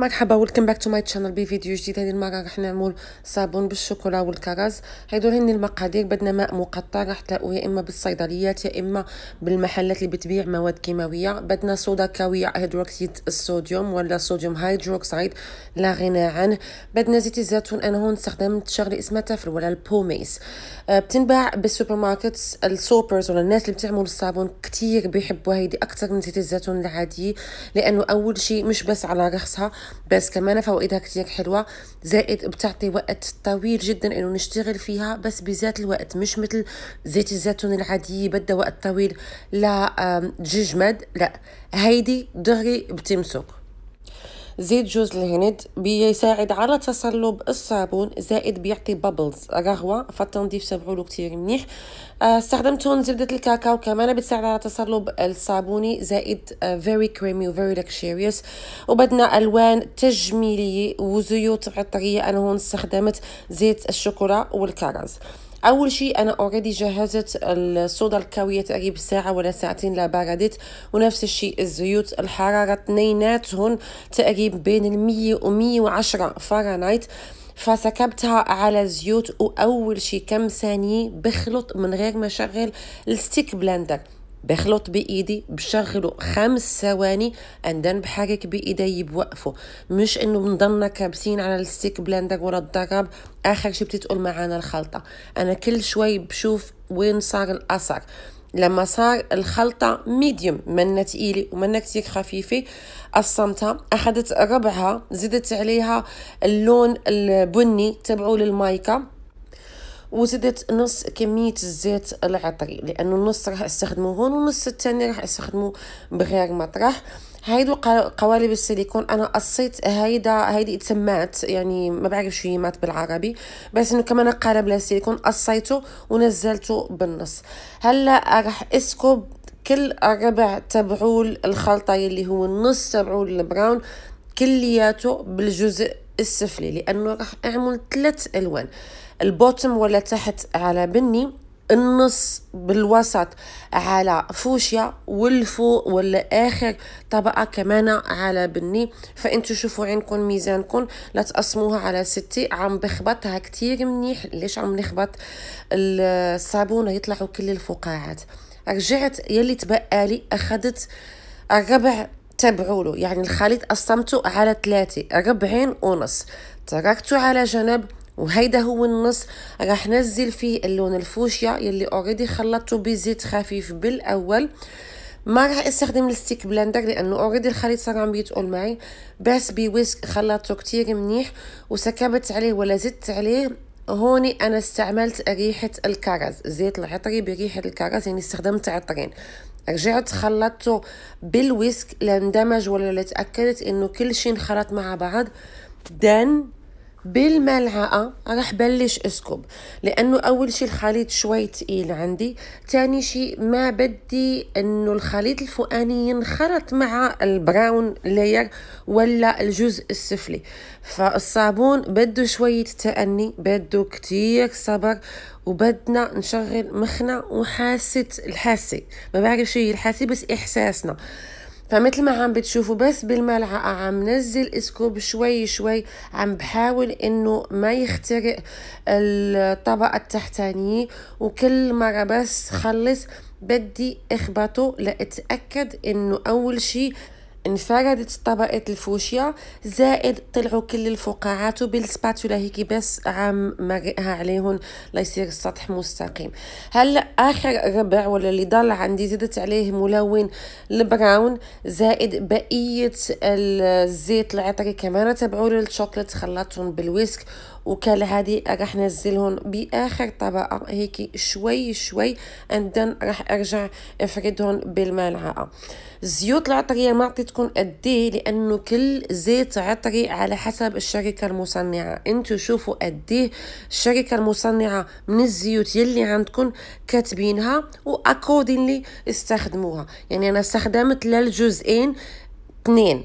مرحبا ولكم باك تو ماي تشانل بفيديو جديد هذه المره راح نعمل صابون بالشوكولا والكرز هيدو هن المقادير بدنا ماء مقطع راح تلاقوه يا اما بالصيدليات يا اما بالمحلات اللي بتبيع مواد كيماويه بدنا صودا كاويه هيدروكسيد الصوديوم ولا صوديوم هيدروكسيد لا غنى عنه بدنا زيت الزيتون انا هون استخدمت شغله اسمها تافل ولا البوميس بتنباع بالسوبر ماركت السوبرز ولا الناس اللي بتعمل الصابون كتير بيحبوا هيدي اكثر من زيت الزيتون العادي لانه اول شيء مش بس على رخصها بس كمان فوائدها كتير حلوة زائد بتعطي وقت طويل جدا انه نشتغل فيها بس بذات الوقت مش مثل زيت الزيتون العادية بدها وقت طويل لا تجمد لا هيدي دغري بتمسك زيت جوز الهند بيساعد على تصلب الصابون زائد بيعطي بابلز رغوه فالتنظيف تبعولو كتير منيح آه، استخدمتهم زبده الكاكاو كمان بتساعد على تصلب الصابوني زائد فيري كريمي وفيري لكشيريوس وبدنا الوان تجميليه وزيوت عطريه انا هون استخدمت زيت الشوكولا والكرز اول شيء انا اوريدي جهزت الصودا الكاويه تقريب ساعه ولا ساعتين لا بردت ونفس الشيء الزيوت الحراره اثنيناتهم تقريب بين المية ومية وعشرة فahrenheit فسكبتها على زيوت واول شي كم ثانيه بخلط من غير ما اشغل الستيك بلندر بخلط بايدي بشغله خمس ثواني اندن بحرك بايدي بوقفه مش انه بنضلنا كابسين على الستيك بلندر ورا الضرب اخر شي بتتقل معانا الخلطه انا كل شوي بشوف وين صار الاثر لما صار الخلطة ميديوم منا تقيلة ومنا كتير خفيفة قسمتها أخدت ربعها زدت عليها اللون البني تبعه للمايكا وزدت نص كمية الزيت العطري لأنه النص راح استخدمه هون والنص التاني راح استخدمه بغير مطرح هيدا قوالب السيليكون انا قصيت هيدا هيدي اتسمات يعني ما بعرف شو هي مات بالعربي بس انه كمان قالب للسيليكون قصيته ونزلته بالنص هلا راح اسكب كل ربع تبعول الخلطة اللي هو النص تبعول البراون كلياته بالجزء السفلي لانه راح اعمل ثلاث الوان البوتم ولا تحت على بني النص بالوسط على فوشيا والفوق ولا اخر طبقة كمان على بني فانتو شوفوا عندكم ميزانكم لا تقسموها على ستي عم بخبطها كتير منيح ليش عم نخبط الصابونة يطلعوا كل الفقاعات رجعت يلي تبقى لي اخدت الربع تبعولو يعني الخليط قسمته على ثلاثة ربعين ونص تركته على جنب وهيدا هو النص راح نزل فيه اللون الفوشيا يلي اوريدي خلطته بزيت خفيف بالاول ما راح استخدم الستيك بلندر لانه اوريدي الخليط صار عم بيتقل معي بس بويسك خلطته كتير منيح وسكبت عليه ولا زدت عليه هوني انا استعملت ريحة الكرز زيت العطري بريحة الكرز يعني استخدمت عطرين رجعت خلطته بالويسك لاندمج ولا لتأكدت انه كل شي انخلط مع بعض then بالملعقة راح بلش اسكب لانه اول شي الخليط شوي تقيل عندي تاني شي ما بدي انه الخليط الفوقاني ينخرط مع البراون لاير ولا الجزء السفلي فالصابون بده شوية تأني بده كتير صبر وبدنا نشغل مخنا وحاسة الحاسة ما بعرف شو هي الحاسة بس احساسنا فمثل ما عم بتشوفوا بس بالملعقة عم نزل اسكوب شوي شوي عم بحاول انه ما يخترق الطبقة التحتانية وكل مرة بس خلص بدي اخبطه لاتأكد انه اول شي انفردت طبقة الفوشيا زائد طلعوا كل الفقاعات وبالسباتولا هيك بس عم مرقها عليهم ليصير السطح مستقيم هلا اخر ربع ولا اللي ضل عندي زدت عليه ملون البراون زائد بقية الزيت العطري كمان تبعوا للشوكليت خلطتهم بالويسك وكالة هادي راح نزلهم باخر طبقة هيك شوي شوي اندن راح ارجع افردهم بالملعقة زيوت العطرية ما عطيتكم قديه لانه كل زيت عطري على حسب الشركة المصنعة انتو شوفوا قديه الشركة المصنعة من الزيوت يلي عندكم كاتبينها واكوردنلي استخدموها يعني انا استخدمت للجزئين اثنين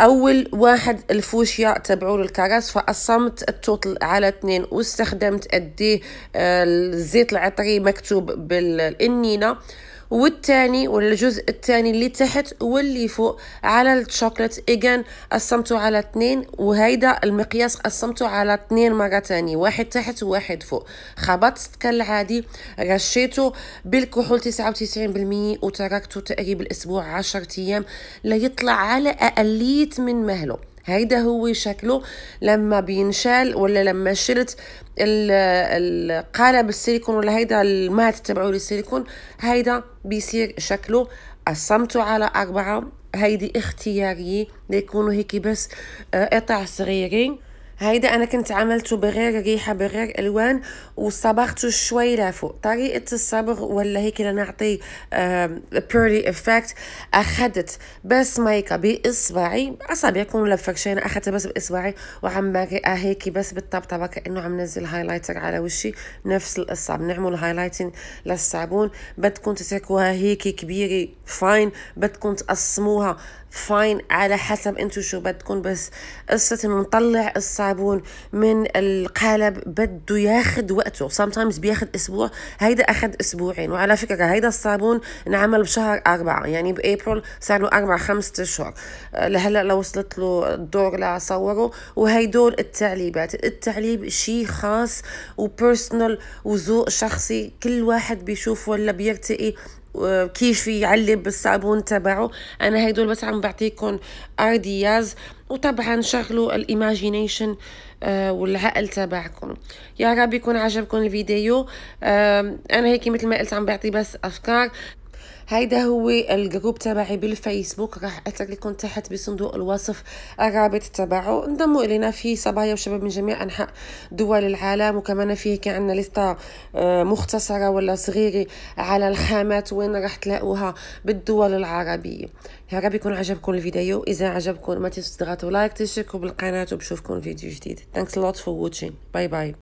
أول واحد الفوشيا تبعو الكراس فقسمت التوتل على اثنين واستخدمت قديه آه، الزيت العطري مكتوب بالإنينة والثاني ولا الجزء الثاني اللي تحت واللي فوق على الشوكلت ايجان قسمته على اثنين وهيدا المقياس قسمته على اثنين مرة تانية واحد تحت وواحد فوق خبطت كالعادي رشيته بالكحول 99% وتركته تقريبا الاسبوع 10 ايام ليطلع على اقلية من مهله هيدا هو شكله لما بينشال ولا لما شلت القالب السيليكون ولا هيدا المات تبعه للسيليكون هيدا بيصير شكله قسمته على أربعة هيدي اختيارية ليكونوا هيك بس آه، قطع صغيرين هيدا انا كنت عملته بغير ريحه بغير الوان وصبغته شوي لفوق طريقه الصبغ ولا هيك لنعطي بيرلي افكت اخذت بس مايكا باصبعي اصابعكم ولا بفرشين اخذت بس باصبعي وعم برقها هيك بس بالطبطبه كانه عم نزل هايلايتر على وشي نفس القصه بنعمل هايلايتنج للصابون بدكم تتركوها هيك كبيره فاين بدكم تقسموها فاين على حسب انتو شو بدكم بس قصه انه نطلع الصابون الصابون من القالب بده ياخد وقته sometimes بياخد أسبوع هيدا أخد أسبوعين وعلى فكرة هيدا الصابون انعمل بشهر أربعة يعني بأبريل صار له أربع خمسة أشهر آه، لهلا لو وصلت له الدور لصوره وهيدول التعليبات التعليب شيء خاص وبيرسونال وذوق شخصي كل واحد بيشوف ولا بيرتقي كيف يعلب بالصابون تبعه انا هيدول بس عم بعطيكم ايدياز وطبعا شغلوا الايماجينيشن آه، والعقل تبعكم يا رب يكون عجبكم الفيديو انا هيك مثل ما قلت عم بعطي بس افكار هيدا هو الجروب تبعي بالفيسبوك راح اترك لكم تحت بصندوق الوصف الرابط تبعه انضموا الينا في صبايا وشباب من جميع انحاء دول العالم وكمان فيه كان عندنا لسته آه، مختصره ولا صغيره على الخامات وين راح تلاقوها بالدول العربيه يا رب يكون عجبكم الفيديو اذا عجبكم ما تنسوا تضغطوا لايك تشتركوا بالقناه وبشوفكم فيديو جديد thanks a lot for watching باي باي